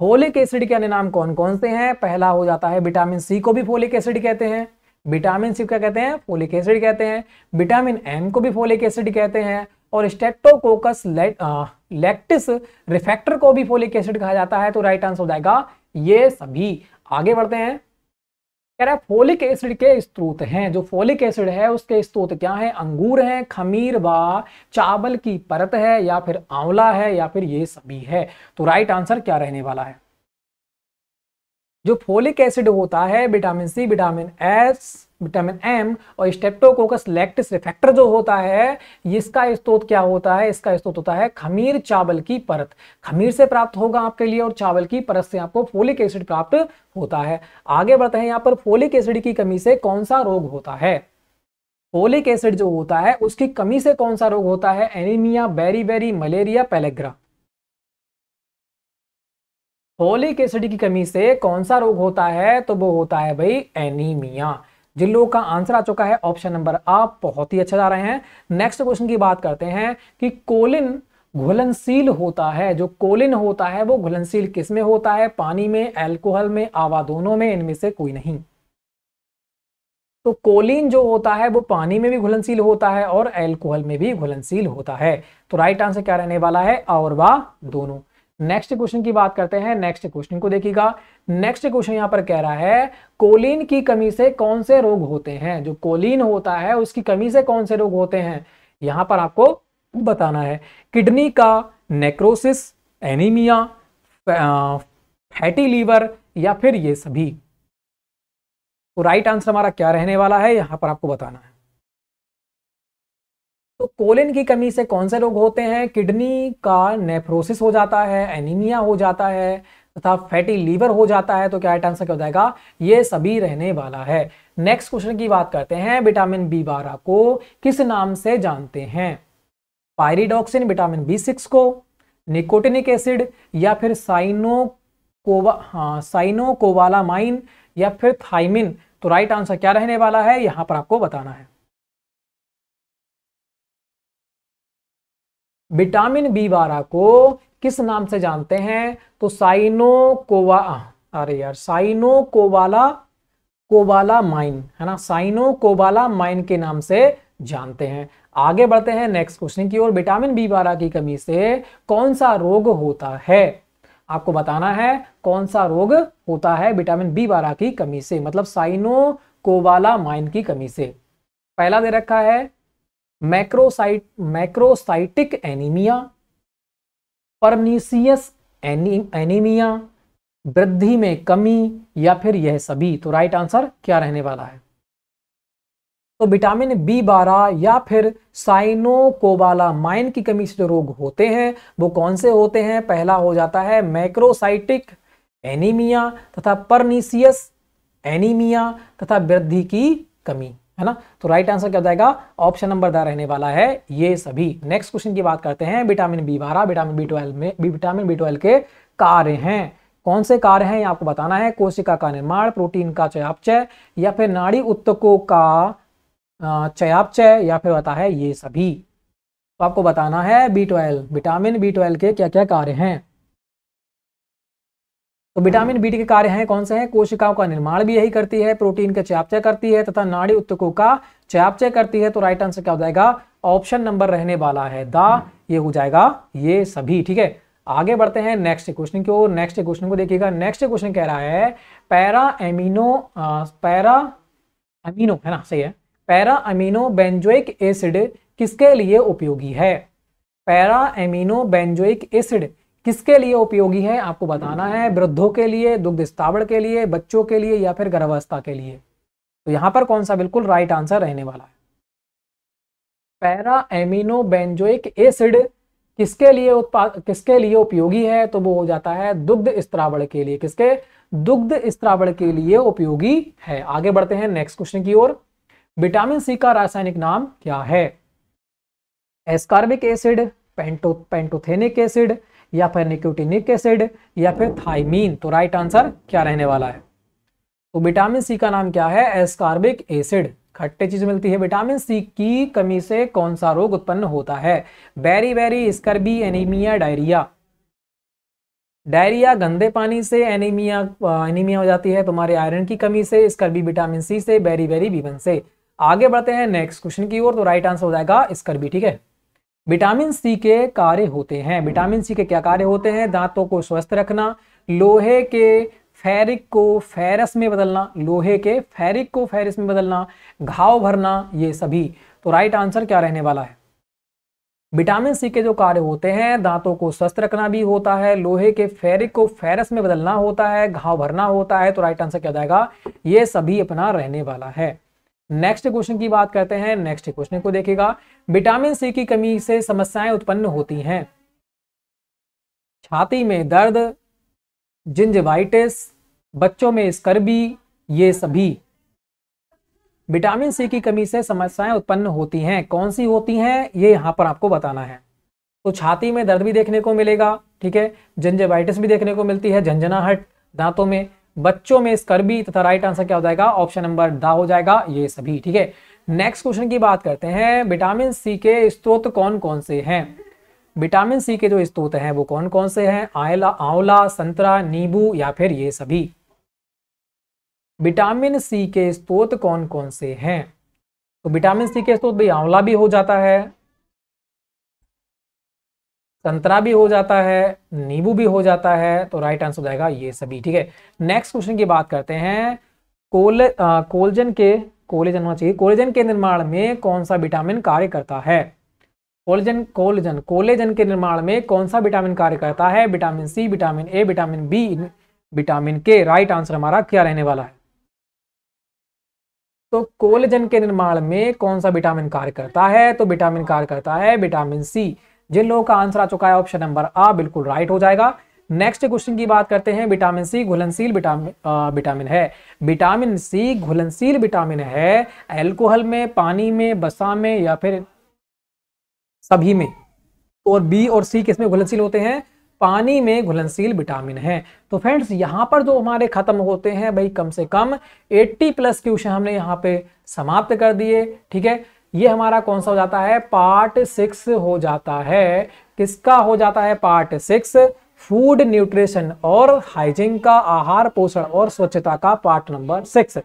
A: फोलिक एसिड के अन्य नाम कौन कौन से हैं पहला हो जाता है विटामिन सी को भी फोलिक एसिड कहते हैं विटामिन सी क्या कहते हैं फोलिक एसिड कहते हैं विटामिन एम को भी फोलिक एसिड कहते हैं और स्टेप्टोकोकस लेक्टिस रिफेक्टर को भी फोलिक एसिड कहा जाता है तो राइट आंसर हो जाएगा ये सभी आगे बढ़ते हैं कह रहा है फोलिक एसिड के स्त्रोत हैं जो फोलिक एसिड है उसके स्त्रोत क्या है अंगूर हैं खमीर व चावल की परत है या फिर आंवला है या फिर ये सभी है तो राइट आंसर क्या रहने वाला है जो फोलिक एसिड होता है vitamin C vitamin S vitamin M और स्टेप्टोकोकस लैक्टिस रिफेक्टर जो होता है इसका स्त्रोत क्या होता है इसका स्त्रोत होता है खमीर चावल की परत खमीर से प्राप्त होगा आपके लिए और चावल की परत से आपको फोलिक एसिड प्राप्त होता है आगे बढ़ते हैं यहाँ पर फोलिक एसिड की कमी से कौन सा रोग होता है फोलिक एसिड जो होता है उसकी कमी से कौन सा रोग होता है anaemia beriberi malaria pellagra folic acid की कमी से कौन सा रोग होता है तो वो होता है भाई एनीमिया जिन लोगों का आंसर आ चुका है ऑप्शन नंबर आप बहुत ही अच्छा जा रहे हैं नेक्स्ट क्वेश्चन की बात करते हैं कि कोलिन घुलनशील होता है जो कोलिन होता है वो घुलनशील किस में होता है पानी में एल्कोहल में आवा दोनों में इनमें से कोई नहीं तो कोलिन जो होता है वो पानी में भी घुलनशील होता है और एल्कोहल में भी घुलनशील होता है तो राइट आंसर क्या रहने वाला है और वा दोनों नेक्स्ट क्वेश्चन की बात करते हैं नेक्स्ट क्वेश्चन को देखिएगा नेक्स्ट क्वेश्चन यहां पर कह रहा है कोलिन की कमी से कौन से रोग होते हैं जो कोलिन होता है उसकी कमी से कौन से रोग होते हैं यहां पर आपको बताना है किडनी का नेक्रोसिस एनीमिया फैटी लीवर या फिर ये सभी तो राइट आंसर हमारा क्या रहने वाला है यहां पर आपको बताना है तो कोलेन की कमी से कौन से रोग होते हैं किडनी का नेफ्रोसिस हो जाता है एनीमिया हो जाता है तथा फैटी लीवर हो जाता है तो क्या राइट आंसर क्या हो जाएगा ये सभी रहने वाला है नेक्स्ट क्वेश्चन की बात करते हैं विटामिन बी बारह को किस नाम से जानते हैं पायरिडॉक्सिन विटामिन बी सिक्स को निकोटिनिक एसिड या फिर साइनोकोवा हाँ साइनोकोवालामाइन या फिर थाइमिन तो राइट आंसर क्या रहने वाला है यहां पर आपको बताना है विटामिन बी बारह को किस नाम से जानते हैं तो कोवा अरे यार साइनो कोवाला कोबाला माइन है ना साइनो कोबाला माइन के नाम से जानते हैं आगे बढ़ते हैं नेक्स्ट क्वेश्चन की ओर विटामिन बी बारह की कमी से कौन सा रोग होता है आपको बताना है कौन सा रोग होता है विटामिन बी बारह की कमी से मतलब साइनो कोबाला माइन की कमी से पहला दे रखा है macrocyte macrocytic anaemia pernicious anaemia वृद्धि में कमी या फिर यह सभी तो राइट आंसर क्या रहने वाला है तो विटामिन बी बारह या फिर माइन की कमी से जो रोग होते हैं वो कौन से होते हैं पहला हो जाता है मैक्रोसाइटिक एनीमिया तथा परनीसियस एनीमिया तथा वृद्धि की कमी है ना तो राइट आंसर क्या जाएगा ऑप्शन नंबर द रहने वाला है ये सभी नेक्स्ट क्वेश्चन की बात करते हैं विटामिन बी बारह विटामिन बी ट्वेल्व में विटामिन बी ट्वेल्व के कार्य हैं कौन से कार्य हैं आपको बताना है कोशिका का निर्माण प्रोटीन का चयापचय या फिर नाड़ी उत्तकों का चयापचय या फिर होता है ये सभी तो आपको बताना है B twelve vitamin B twelve के क्या क्या कार्य हैं तो विटामिन बी के कार्य हैं कौन से हैं कोशिकाओं का निर्माण भी यही करती है प्रोटीन का चयापचय करती है तथा नाड़ी उत्तकों का चयापचय करती है तो राइट आंसर क्या हो जाएगा ऑप्शन नंबर रहने वाला है द ये हो जाएगा ये सभी ठीक है आगे बढ़ते हैं नेक्स्ट क्वेश्चन की ओर नेक्स्ट क्वेश्चन को देखिएगा नेक्स्ट क्वेश्चन कह रहा है पैरा एमिनो पैरा अमीनो है ना सही है पैरा अमीनो बेंजोइक एसिड किसके लिए उपयोगी है पैरा एमिनो बेंजोइक एसिड किसके लिए उपयोगी है आपको बताना है वृद्धों के लिए दुग्ध स्थावर के लिए बच्चों के लिए या फिर गर्भावस्था के लिए तो यहां पर कौन सा बिल्कुल राइट आंसर रहने वाला है पैरा एमिनो बेंजोइक एसिड किसके लिए उत्पाद किसके लिए उपयोगी है तो वो हो जाता है दुग्ध स्त्रावण के लिए किसके दुग्ध स्त्रावण के लिए उपयोगी है आगे बढ़ते हैं नेक्स्ट क्वेश्चन की ओर विटामिन सी का रासायनिक नाम क्या है ascorbic acid panto pantothenic acid या फिर निक्यूटिनिक एसिड या फिर थाइमीन तो राइट आंसर क्या रहने वाला है तो विटामिन सी का नाम क्या है एस्कार्बिक एसिड खट्टे चीज मिलती है विटामिन सी की कमी से कौन सा रोग उत्पन्न होता है beriberi scurvy anaemia diarrhoea diarrhoea गंदे पानी से एनीमिया एनीमिया हो जाती है तुम्हारे आयरन की कमी से स्कर्बी विटामिन सी से बेरी बेरी बीवन से आगे बढ़ते हैं नेक्स्ट क्वेश्चन की ओर तो राइट आंसर हो जाएगा स्कर्बी ठीक है विटामिन सी के कार्य होते हैं विटामिन सी के क्या कार्य होते हैं दांतों को स्वस्थ रखना लोहे के फेरिक को फेरस में बदलना लोहे के फेरिक को फेरिस में बदलना घाव भरना ये सभी तो राइट आंसर क्या रहने वाला है विटामिन सी के जो कार्य होते हैं दांतों को स्वस्थ रखना भी होता है लोहे के फेरिक को फेरस में बदलना होता है घाव भरना होता है तो राइट आंसर क्या जाएगा ये सभी अपना रहने वाला है नेक्स्ट क्वेश्चन की बात करते हैं नेक्स्ट क्वेश्चन को देखेगा विटामिन सी की कमी से समस्याएं उत्पन्न होती हैं छाती में दर्द जिंजवाइटिस बच्चों में स्कर्बी ये सभी विटामिन सी की कमी से समस्याएं उत्पन्न होती हैं कौन सी होती हैं ये यहां पर आपको बताना है तो छाती में दर्द भी देखने को मिलेगा ठीक है जंजेवाइटिस भी देखने को मिलती है झंझनाहट दांतों में बच्चों में स्कर्बी तथा राइट आंसर क्या हो जाएगा ऑप्शन नंबर दा हो जाएगा ये सभी ठीक है नेक्स्ट क्वेश्चन की बात करते हैं विटामिन सी के स्त्रोत कौन कौन से हैं विटामिन सी के जो स्त्रोत हैं वो कौन कौन से हैं आंवला आंवला संतरा नींबू या फिर ये सभी विटामिन सी के स्त्रोत कौन कौन से हैं तो विटामिन सी के स्त्रोत भाई आंवला भी हो जाता है संतरा भी हो जाता है नींबू भी हो जाता है तो राइट आंसर हो जाएगा ये सभी ठीक है नेक्स्ट क्वेश्चन की बात करते हैं कोल कोलजन के कोलेजन होना चाहिए कोलेजन के निर्माण में कौन सा विटामिन कार्य करता है कोलेजन कोलेजन कोलेजन के निर्माण में कौन सा विटामिन कार्य करता है vitamin C vitamin A vitamin B vitamin K right answer हमारा क्या रहने वाला है तो कोलेजन के निर्माण में कौन सा विटामिन कार्य करता है तो विटामिन कार्य करता है विटामिन सी जिन लोगों का आंसर आ चुका है ऑप्शन नंबर आ बिल्कुल राइट हो जाएगा नेक्स्ट क्वेश्चन की बात करते हैं विटामिन सी घुलनशील विटामिन है विटामिन सी घुलनशील विटामिन है एल्कोहल में पानी में बसा में या फिर सभी में तो और बी और सी किसमें घुलनशील होते हैं पानी में घुलनशील विटामिन है तो फ्रेंड्स यहां पर जो हमारे खत्म होते हैं भाई कम से कम 80 प्लस क्वेश्चन हमने यहाँ पे समाप्त कर दिए ठीक है ये हमारा कौन सा हो जाता है पार्ट सिक्स हो जाता है किसका हो जाता है पार्ट सिक्स फूड न्यूट्रिशन और हाइजीन का आहार पोषण और स्वच्छता का part number six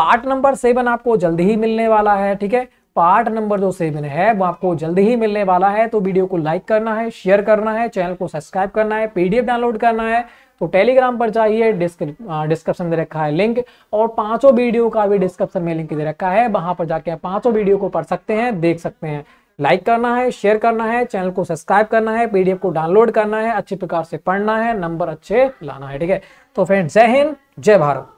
A: part number seven आपको जल्द ही मिलने वाला है ठीक है पार्ट नंबर जो सेवन है वो आपको जल्द ही मिलने वाला है तो वीडियो को लाइक करना है शेयर करना है चैनल को सब्सक्राइब करना है पीडीएफ डाउनलोड करना है तो टेलीग्राम पर जाइए डिस्क्रिप्शन में दे रखा है लिंक और पांचों वीडियो का भी डिस्क्रिप्शन में लिंक दे रखा है वहां पर जाके आप पांचों वीडियो को पढ़ सकते हैं देख सकते हैं लाइक करना है शेयर करना है चैनल को सब्सक्राइब करना है पीडीएफ को डाउनलोड करना है अच्छी प्रकार से पढ़ना है नंबर अच्छे लाना है ठीक है तो फ्रेंड जय हिंद जय भारत